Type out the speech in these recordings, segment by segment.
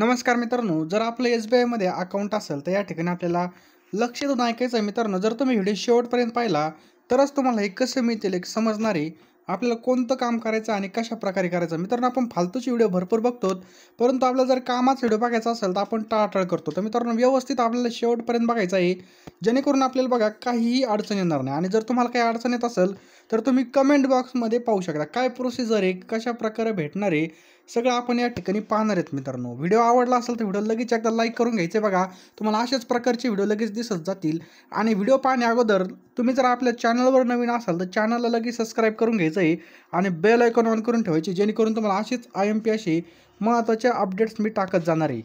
नमस्कार मित्रांनो जर आपलं एस बी आयमध्ये अकाउंट असेल तर या ठिकाणी आपल्याला लक्ष देऊन ऐकायचं आहे मित्रांनो जर तुम्ही व्हिडिओ शेवटपर्यंत पाहिला तरच तुम्हाला हे कसं मिळतील एक समजणारे आपल्याला कोणतं काम करायचं आणि कशा प्रकारे करायचं मित्रांनो आपण फालतूची व्हिडिओ भरपूर बघतो परंतु आपल्याला जर कामाचा व्हिडिओ बघायचा असेल तर आपण टाळाटाळ करतो तर मित्रांनो व्यवस्थित आपल्याला शेवटपर्यंत बघायचं आहे जेणेकरून आपल्याला बघा काहीही अडचण येणार नाही आणि जर तुम्हाला काही अडचण येत असेल तर तुम्ही कमेंट बॉक्समध्ये पाहू शकता काय प्रोसिजर आहे कशा प्रकारे भेटणार आहे सगळं आपण या ठिकाणी पाहणार आहेत मित्रांनो व्हिडिओ आवडला असेल तर व्हिडिओ लगेच एकदा लाईक करून घ्यायचे बघा तुम्हाला अशाच प्रकारचे व्हिडिओ लगेच दिसत जातील आणि व्हिडिओ पाहण्या अगोदर तुम्ही जर आपल्या चॅनलवर नवीन असाल तर चॅनलला लगेच सबस्क्राईब करून घ्यायचं आहे आणि बेल आयकॉन ऑन करून ठेवायची जेणेकरून तुम्हाला असेच आय एम पी असे महत्त्वाच्या अपडेट्स मी टाकत जाणार आहे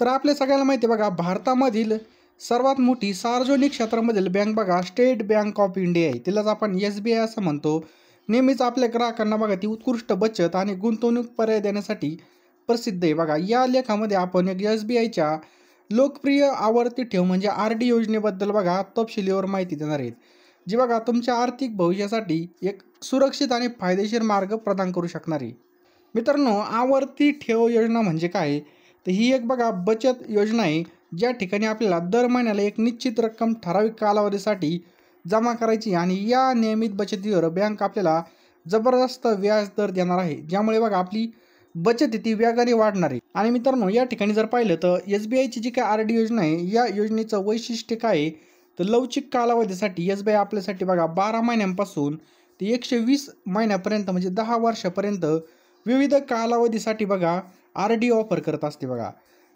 तर आपल्या सगळ्याला माहिती आहे बघा भारतामधील सर्वात मोठी सार्वजनिक क्षेत्रामधील बँक बघा स्टेट बँक ऑफ इंडिया आहे तिलाच आपण एस बी आय असं म्हणतो नेहमीच आपल्या ग्राहकांना बघा ती उत्कृष्ट बचत आणि गुंतवणूक पर्याय देण्यासाठी प्रसिद्ध आहे बघा या लेखामध्ये आपण एक एस बी आयच्या लोकप्रिय आवर्ती ठेव म्हणजे आर डी योजनेबद्दल बघा तपशिलीवर माहिती देणार आहेत जी बघा तुमच्या आर्थिक भविष्यासाठी एक सुरक्षित आणि फायदेशीर मार्ग प्रदान करू शकणार आहे मित्रांनो आवर्ती ठेव योजना म्हणजे काय तर ही एक बघा बचत योजना आहे ज्या ठिकाणी आपल्याला दर महिन्याला एक निश्चित रक्कम ठराविक कालावधीसाठी जमा करायची आणि या नियमित बचतीवर बँक आपल्याला जबरदस्त व्याज दर देणार आहे ज्यामुळे बघा आपली बचत ती व्यागाने वाढणार आहे आणि मित्रांनो या ठिकाणी जर पाहिलं तर एस बी आयची जी काय आर डी योजना आहे या योजनेचं वैशिष्ट्य काय आहे तर लवचिक कालावधीसाठी एस बी आय आपल्यासाठी बघा बारा महिन्यांपासून ते एकशे वीस महिन्यापर्यंत म्हणजे दहा वर्षापर्यंत विविध कालावधीसाठी बघा आर डी ऑफर करत असते बघा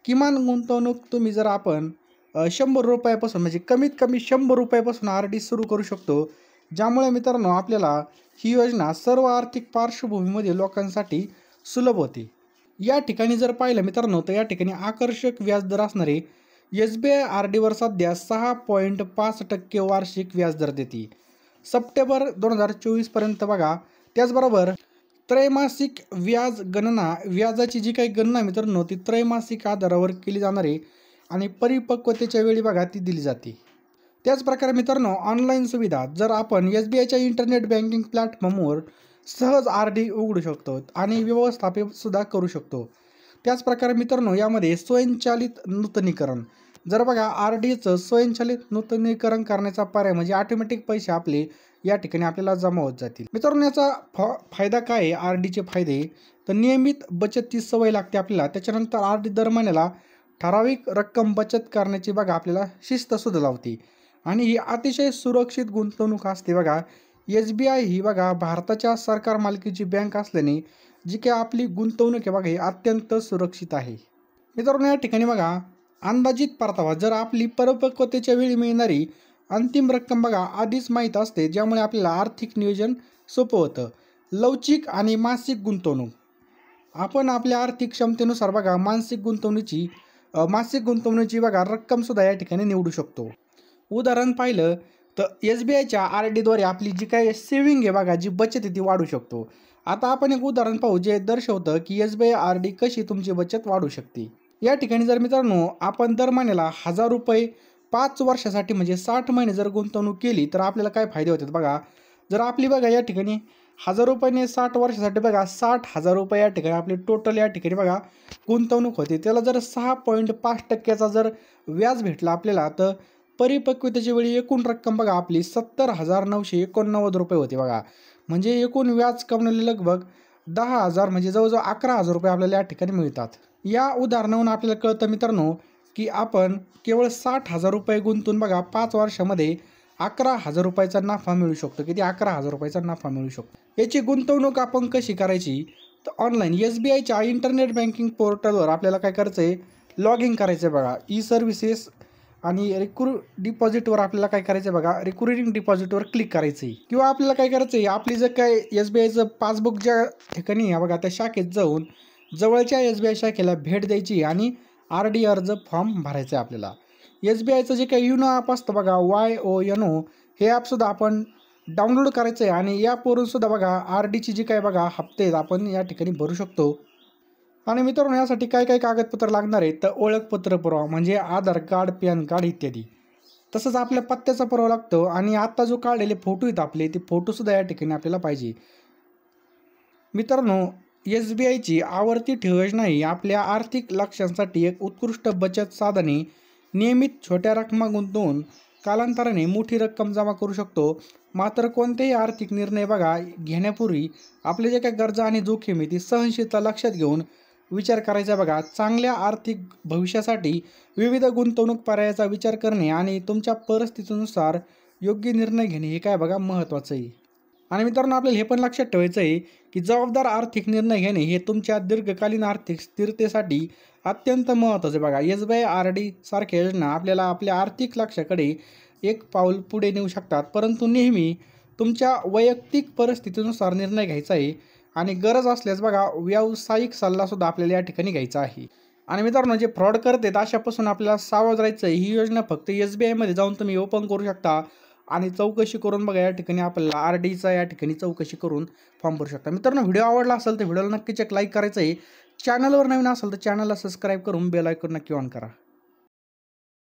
किमान गुंतवणूक तुम्ही जर आपण शंभर रुपयापासून म्हणजे कमीत कमी शंभर रुपयापासून आर डी सुरू करू शकतो ज्यामुळे मित्रांनो आपल्याला ही योजना सर्व आर्थिक पार्श्वभूमीमध्ये लोकांसाठी सुलभ होते या ठिकाणी जर पाहिलं मित्रांनो तर या ठिकाणी आकर्षक व्याजदर असणारे एस बी आय आर डीवर सध्या सहा पॉईंट पाच टक्के वार्षिक व्याजदर देते सप्टेंबर दोन हजार चोवीसपर्यंत बघा त्याचबरोबर त्रैमासिक व्याज गणना व्याजाची जी काही गणना मित्रांनो ती त्रैमासिक आधारावर केली जाणारे आणि परिपक्वतेच्या वेळी बघा ती दिली जाते त्याचप्रकारे मित्रांनो ऑनलाईन सुविधा जर आपण एस बी आयच्या इंटरनेट बँकिंग प्लॅटफॉर्मवर सहज आर डी उघडू शकतो आणि सुद्धा करू शकतो त्याचप्रकारे मित्रांनो यामध्ये स्वयंचलित नूतनीकरण जर बघा आर डीचं स्वयंचलित नूतनीकरण करण्याचा पर्याय म्हणजे ऑटोमॅटिक पैसे आपले या ठिकाणी आपल्याला जमा होत जातील मित्रांनो याचा फायदा काय आहे आर डीचे फायदे तर नियमित बचतची सवय लागते आपल्याला त्याच्यानंतर आर डी दर महिन्याला ठराविक रक्कम बचत करण्याची बघा आपल्याला शिस्त सुद्धा लावते आणि ही अतिशय सुरक्षित गुंतवणूक असते बघा एस बी आय ही बघा भारताच्या सरकार मालकीची बँक असल्याने जी काय आपली गुंतवणूक आहे बघा ही अत्यंत सुरक्षित आहे मित्रांनो या ठिकाणी बघा अंदाजित परतावा जर आपली परिपक्वतेच्या वेळी मिळणारी अंतिम रक्कम बघा आधीच माहीत असते ज्यामुळे आपल्याला आर्थिक नियोजन सोपं होतं लवचिक आणि मासिक गुंतवणूक आपण आपल्या आर्थिक क्षमतेनुसार बघा मानसिक गुंतवणुकीची मासिक गुंतवणुकीची बघा रक्कम सुद्धा या ठिकाणी निवडू शकतो उदाहरण पाहिलं तर एस बी आयच्या आर डीद्वारे आपली जी काय सेविंग आहे बघा जी बचत आहे ती वाढू शकतो आता आपण एक उदाहरण पाहू जे दर्शवतं की S B I R D कशी तुमची बचत वाढू शकते या ठिकाणी जर मित्रांनो आपण दर महिन्याला हजार रुपये पाच वर्षासाठी म्हणजे साठ महिने जर गुंतवणूक केली तर आपल्याला काय फायदे होतात बघा जर आपली बघा या ठिकाणी हजार रुपयाने साठ वर्षासाठी बघा साठ हजार रुपये या ठिकाणी आपली टोटल या ठिकाणी बघा गुंतवणूक होती त्याला जर सहा पॉईंट पाच टक्क्याचा जर व्याज भेटला आपल्याला तर परिपक्वतेच्या वेळी एकूण रक्कम बघा आपली सत्तर हजार नऊशे एकोणनव्वद रुपये होते बघा म्हणजे एकूण व्याज कमवलेले लगभग दहा हजार म्हणजे जवळजवळ अकरा हजार रुपये आपल्याला या ठिकाणी मिळतात या उदाहरणाहून आपल्याला कळतं मित्रांनो की आपण केवळ साठ हजार रुपये गुंतून बघा पाच वर्षामध्ये अकरा हजार रुपयाचा नफा मिळू शकतो किती अकरा हजार रुपयाचा नफा मिळू शकतो याची गुंतवणूक आपण कशी करायची तर ऑनलाईन एस बी आयच्या इंटरनेट बँकिंग पोर्टलवर आपल्याला काय करायचं आहे लॉग इन करायचं आहे बघा ई सर्व्हिसेस आणि रिक्रू डिपॉझिटवर आपल्याला काय करायचं आहे बघा रिक्रुटिंग डिपॉझिटवर क्लिक करायचं आहे किंवा आपल्याला काय करायचं आहे आपली जर काय एस बी आयचं पासबुक ज्या ठिकाणी आहे बघा त्या शाखेत जाऊन जवळच्या एस बी आय शाखेला भेट द्यायची आणि आर डी अर्ज फॉर्म भरायचं आहे आपल्याला एस बी आयचं जे काही युनो ॲप असतं बघा वाय ओ एन ओ हे ॲपसुद्धा आपण डाउनलोड करायचं आहे आणि या सुद्धा बघा आर डीची जी काय बघा हप्ते आपण या ठिकाणी भरू शकतो आणि मित्रांनो यासाठी काय काय कागदपत्र लागणार आहे तर ओळखपत्र पुरावा म्हणजे आधार कार्ड पॅन कार्ड इत्यादी तसंच आपल्या पत्त्याचा पुरावा लागतो आणि आत्ता जो काढलेले फोटो आहेत आपले ते फोटोसुद्धा या ठिकाणी आपल्याला पाहिजे मित्रांनो एस बी आयची आवर्ती ठेव योजना ही आपल्या आर्थिक लक्ष्यांसाठी एक उत्कृष्ट बचत साधने नियमित छोट्या रकमा गुंतवून कालांतराने मोठी रक्कम जमा करू शकतो मात्र कोणतेही आर्थिक निर्णय बघा घेण्यापूर्वी आपले जे काही गरजा आणि जोखीम आहे ती सहनशीलता लक्षात घेऊन विचार करायचा बघा चांगल्या आर्थिक भविष्यासाठी विविध गुंतवणूक पर्यायाचा विचार करणे आणि तुमच्या परिस्थितीनुसार योग्य निर्णय घेणे हे काय बघा महत्त्वाचं आहे आणि मित्रांनो आपल्याला हे पण लक्षात ठेवायचं आहे की जबाबदार आर्थिक निर्णय घेणे हे तुमच्या दीर्घकालीन आर्थिक स्थिरतेसाठी अत्यंत महत्त्वाचं बघा S B I R D सारख्या योजना आपल्याला आपल्या आर्थिक लक्ष्याकडे एक पाऊल पुढे नेऊ शकतात परंतु नेहमी तुमच्या वैयक्तिक परिस्थितीनुसार निर्णय घ्यायचा आहे आणि गरज असल्यास बघा व्यावसायिक सल्लासुद्धा आपल्याला या ठिकाणी घ्यायचा आहे आणि मित्रांनो जे फ्रॉड करते अशापासून आपल्याला सावध राहायचं ही योजना फक्त एस बी आयमध्ये जाऊन तुम्ही ओपन करू शकता आणि चौकशी करून बघा या ठिकाणी आपल्याला आर डीचा या ठिकाणी चौकशी करून फॉर्म भरू शकता मित्रांनो व्हिडिओ आवडला असेल तर व्हिडिओला नक्कीच एक लाईक करायचं आहे चॅनलवर नवीन असेल तर चॅनलला सबस्क्राईब करून बेल आयकॉन नक्की ऑन करा